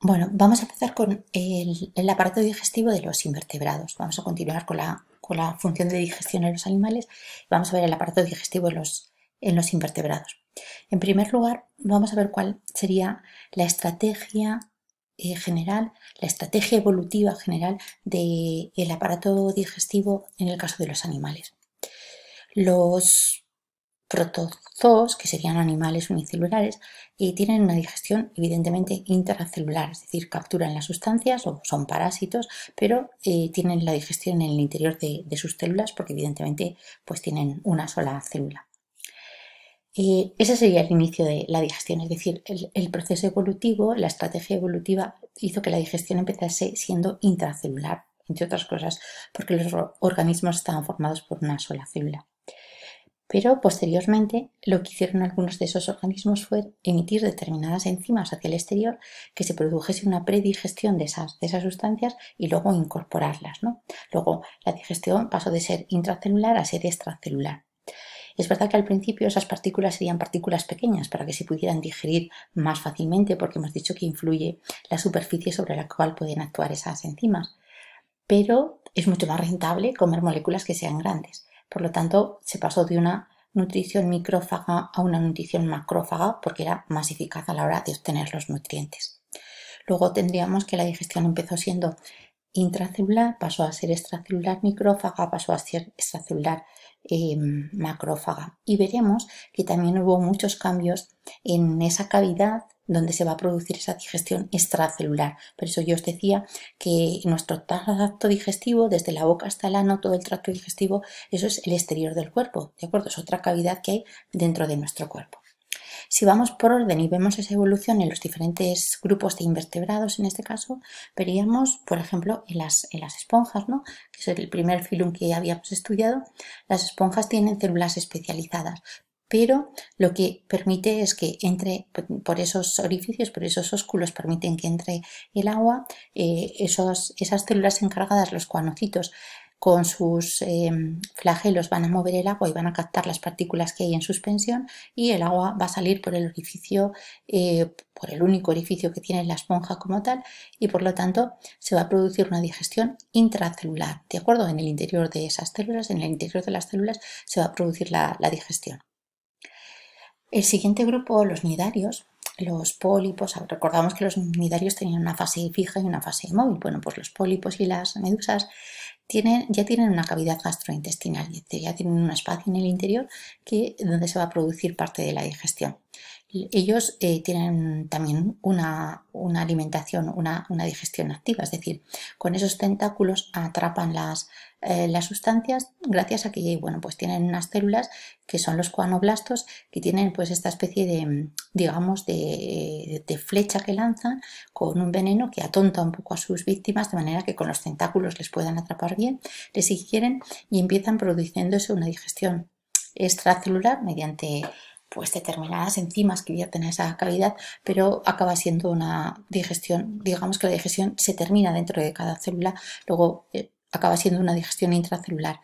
Bueno, vamos a empezar con el, aparato digestivo de los invertebrados. Vamos a continuar con la, función de digestión en los animales. Vamos a ver el aparato digestivo en los, invertebrados. En primer lugar, vamos a ver cuál sería la estrategia eh, general, la estrategia evolutiva general del aparato digestivo en el caso de los animales. Los protozoos, que serían animales unicelulares, y tienen una digestión evidentemente intracelular, es decir, capturan las sustancias o son parásitos, pero eh, tienen la digestión en el interior de, sus células porque evidentemente pues tienen una sola célula. ese sería el inicio de la digestión, es decir, el, el proceso evolutivo, la estrategia evolutiva hizo que la digestión empezase siendo intracelular, entre otras cosas, porque los organismos estaban formados por una sola célula. Pero posteriormente lo que hicieron algunos de esos organismos fue emitir determinadas enzimas hacia el exterior que se produjese una predigestión de esas, esas sustancias y luego incorporarlas. ¿no? Luego la digestión pasó de ser intracelular a ser extracelular. Es verdad que al principio esas partículas serían partículas pequeñas para que se pudieran digerir más fácilmente porque hemos dicho que influye la superficie sobre la cual pueden actuar esas enzimas. Pero es mucho más rentable comer moléculas que sean grandes. Por lo tanto, se pasó de una nutrición micrófaga a una nutrición macrófaga porque era más eficaz a la hora de obtener los nutrientes. Luego tendríamos que la digestión empezó siendo intracelular, pasó a ser extracelular micrófaga, pasó a ser extracelular em, macrófaga. Y veremos que también hubo muchos cambios en esa cavidad donde se va a producir esa digestión extracelular. Por eso yo os decía que nuestro tracto digestivo, desde la boca hasta el ano, todo el tracto digestivo, eso es el exterior del cuerpo, ¿de acuerdo? Es otra cavidad que hay dentro de nuestro cuerpo. Si vamos por orden y vemos esa evolución en los diferentes grupos de invertebrados, en este caso, veríamos, por ejemplo, en las, esponjas, ¿no? que es el primer filum que ya habíamos estudiado, las esponjas tienen células especializadas, pero lo que permite es que entre por esos orificios, por esos ósculos, permiten que entre el agua, eh, esas células encargadas, los cuanocitos, con sus em, flagelos van a mover el agua y van a captar las partículas que hay en suspensión y el agua va a salir por el orificio, eh, por el único orificio que tiene la esponja como tal y por lo tanto se va a producir una digestión intracelular, ¿de acuerdo? En el interior de esas células, en el interior de las células se va a producir la digestión. El siguiente grupo, los nidarios, los pólipos, ah, recordamos que los nidarios tenían una fase fija y una fase inmóvil. Bueno, pues los pólipos y las medusas tienen, ya tienen una cavidad gastrointestinal, ya tienen un espacio en el interior que, donde se va a producir parte de la digestión ellos eh, tienen también una, alimentación, una, digestión activa, es decir, con esos tentáculos atrapan las, eh, las sustancias gracias a que bueno, pues tienen unas células que son los cuanoblastos que tienen pues esta especie de, digamos, de, de flecha que lanzan con un veneno que atonta un poco a sus víctimas de manera que con los tentáculos les puedan atrapar bien, les ingieren y empiezan produciéndose una digestión extracelular mediante pues determinadas enzimas que vierten a esa cavidad, pero acaba siendo una digestión, digamos que la digestión se termina dentro de cada célula, luego eh, acaba siendo una digestión intracelular.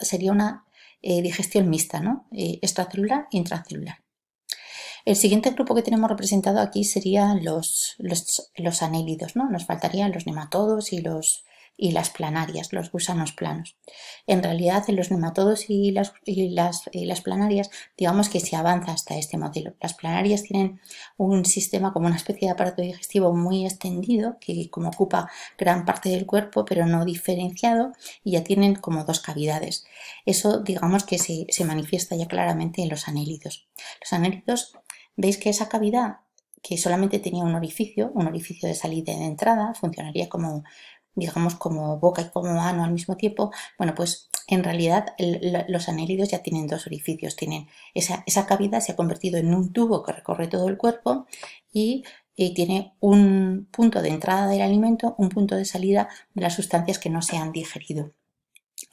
Sería una eh, digestión mixta, ¿no? e extracelular, intracelular. El siguiente grupo que tenemos representado aquí serían los, los, los anélidos, ¿no? Nos faltarían los nematodos y los y las planarias, los gusanos planos. En realidad, en los nematodos y las, las, planarias, digamos que se avanza hasta este modelo. Las planarias tienen un sistema como una especie de aparato digestivo muy extendido, que como ocupa gran parte del cuerpo, pero no diferenciado, y ya tienen como dos cavidades. Eso, digamos que se, se manifiesta ya claramente en los anélidos. Los anélidos, veis que esa cavidad que solamente tenía un orificio, un orificio de salida y de entrada, funcionaría como digamos, como boca y como mano al mismo tiempo, bueno, pues en realidad los anélidos ya tienen dos orificios, tienen esa, esa cavidad se ha convertido en un tubo que recorre todo el cuerpo y tiene un punto de entrada del alimento, un punto de salida de las sustancias que no se han digerido.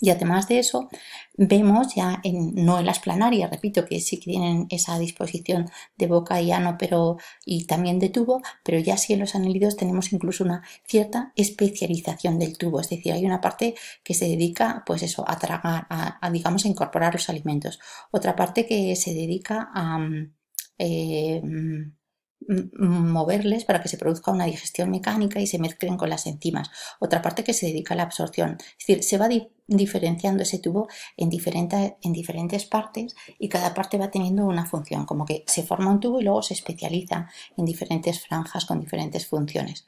Y además de eso, vemos ya, en, no en las planarias, repito, que sí que tienen esa disposición de boca y ano pero, y también de tubo, pero ya sí en los anélidos tenemos incluso una cierta especialización del tubo, es decir, hay una parte que se dedica pues eso, a tragar, a, digamos, a incorporar los alimentos, otra parte que se dedica a... Mm, eh, mm, moverles para que se produzca una digestión mecánica y se mezclen con las enzimas. Otra parte que se dedica a la absorción. Es decir, se va diferenciando ese tubo en, en diferentes partes y cada parte va teniendo una función, como que se forma un tubo y luego se especializa en diferentes franjas con diferentes funciones.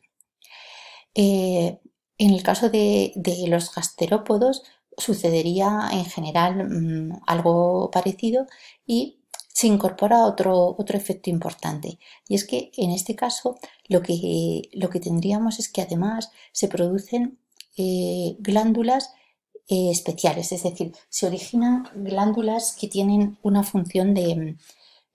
Eh, en el caso de, los gasterópodos sucedería en general mm, algo parecido y se incorpora otro, otro efecto importante y es que en este caso lo que, lo que tendríamos es que además se producen eh, glándulas eh, especiales, es decir, se originan glándulas que tienen una función de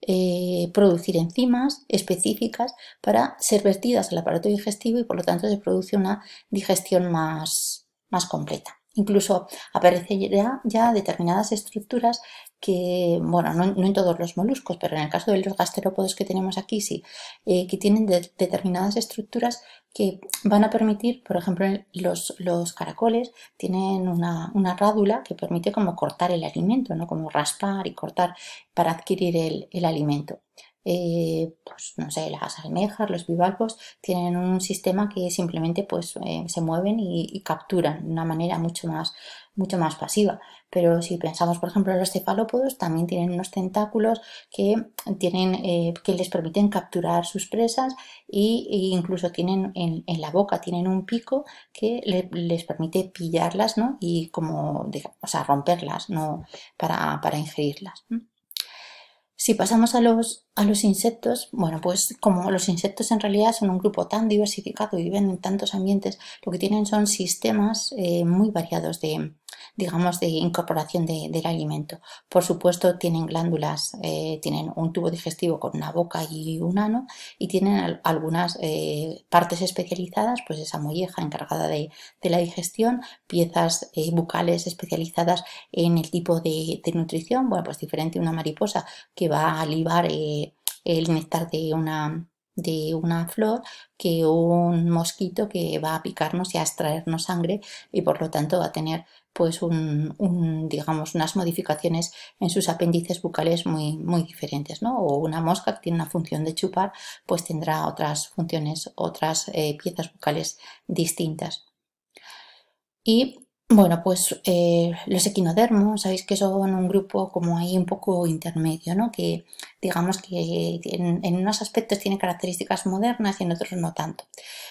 eh, producir enzimas específicas para ser vertidas al aparato digestivo y por lo tanto se produce una digestión más, más completa. Incluso aparecen ya, determinadas estructuras que, bueno, no, en todos los moluscos, pero en el caso de los gasterópodos que tenemos aquí, sí, eh, que tienen determinadas estructuras que van a permitir, por ejemplo, los, los caracoles tienen una, rádula que permite como cortar el alimento, ¿no? Como raspar y cortar para adquirir el, alimento. Eh, pues no sé, las almejas, los bivalvos, tienen un sistema que simplemente pues eh, se mueven y, y capturan de una manera mucho más mucho más pasiva. Pero si pensamos, por ejemplo, en los cefalópodos, también tienen unos tentáculos que, tienen, eh, que les permiten capturar sus presas e, incluso tienen en, la boca, tienen un pico que les permite pillarlas ¿no? y como, o sea, romperlas ¿no? para, para ingerirlas. Si pasamos a los, a los insectos, bueno, pues como los insectos en realidad son un grupo tan diversificado y viven en tantos ambientes, lo que tienen son sistemas eh, muy variados de, digamos, de incorporación de, del alimento. Por supuesto, tienen glándulas, eh, tienen un tubo digestivo con una boca y un ano y tienen algunas eh, partes especializadas, pues esa molleja encargada de, la digestión, piezas eh, bucales especializadas en el tipo de, nutrición, bueno, pues diferente una mariposa que va a libar el néctar de una de una flor que un mosquito que va a picarnos y a extraernos sangre y por lo tanto va a tener pues un, digamos unas modificaciones en sus apéndices bucales muy muy diferentes no o una mosca que tiene una función de chupar pues tendrá otras funciones otras eh, piezas bucales distintas y bueno, pues eh, los equinodermos, sabéis que son un grupo como ahí un poco intermedio, ¿no? Que digamos que en, unos aspectos tienen características modernas y en otros no tanto.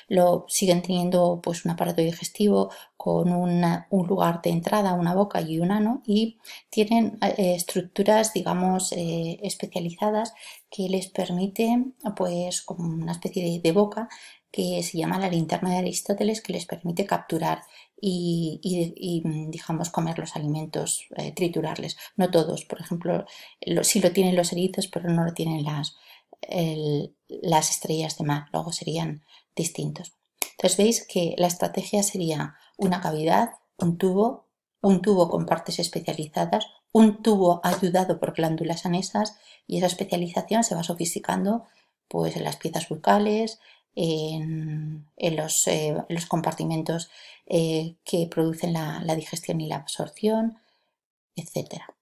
Lo siguen teniendo pues un aparato digestivo con un lugar de entrada, una boca y un ano y tienen eh, estructuras, digamos, eh, especializadas que les permiten pues como una especie de boca que se llama la linterna de Aristóteles, que les permite capturar y, mm, digamos, comer los alimentos, eh, triturarles. No todos, por ejemplo, si lo tienen los erizos, pero no lo tienen las, las estrellas de mar, luego serían distintos. Entonces veis que la estrategia sería una cavidad, un tubo, un tubo con partes especializadas, un tubo ayudado por glándulas anesas y esa especialización se va sofisticando pues en las piezas bucales, en, los, eh, compartimentos eh, que producen la, la digestión y la absorción, etc.